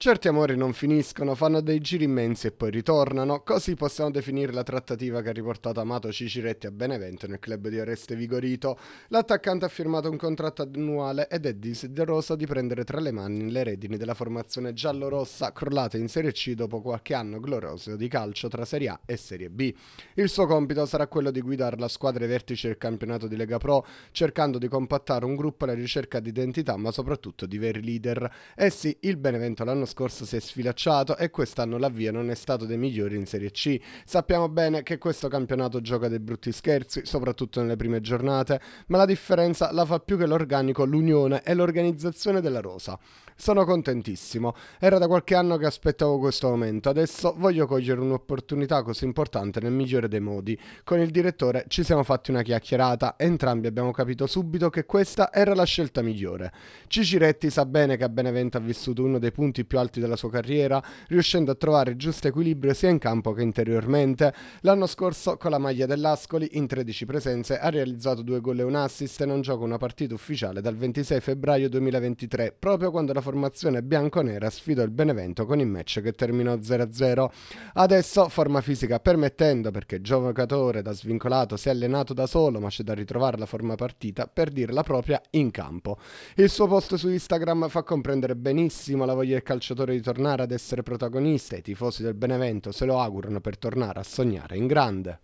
Certi amori non finiscono, fanno dei giri immensi e poi ritornano, così possiamo definire la trattativa che ha riportato Amato Ciciretti a Benevento nel club di Oreste Vigorito. L'attaccante ha firmato un contratto annuale ed è desideroso di prendere tra le mani le redini della formazione giallorossa crollata in Serie C dopo qualche anno glorioso di calcio tra Serie A e Serie B. Il suo compito sarà quello di guidare la squadra ai vertici del campionato di Lega Pro, cercando di compattare un gruppo alla ricerca di identità ma soprattutto di veri leader. Eh sì, il Benevento l'anno scorso si è sfilacciato e quest'anno l'avvio non è stato dei migliori in Serie C. Sappiamo bene che questo campionato gioca dei brutti scherzi, soprattutto nelle prime giornate, ma la differenza la fa più che l'organico, l'unione e l'organizzazione della rosa. Sono contentissimo, era da qualche anno che aspettavo questo momento, adesso voglio cogliere un'opportunità così importante nel migliore dei modi. Con il direttore ci siamo fatti una chiacchierata, entrambi abbiamo capito subito che questa era la scelta migliore. Ciciretti sa bene che a Benevento ha vissuto uno dei punti più alti della sua carriera, riuscendo a trovare il giusto equilibrio sia in campo che interiormente. L'anno scorso, con la maglia dell'Ascoli, in 13 presenze, ha realizzato due gol e un assist e non gioca una partita ufficiale dal 26 febbraio 2023, proprio quando la formazione bianconera sfidò il Benevento con il match che terminò 0-0. Adesso, forma fisica permettendo, perché giocatore da svincolato si è allenato da solo, ma c'è da ritrovare la forma partita per dire la propria in campo. Il suo post su Instagram fa comprendere benissimo la voglia del calcio calciatore di tornare ad essere protagonista e i tifosi del Benevento se lo augurano per tornare a sognare in grande.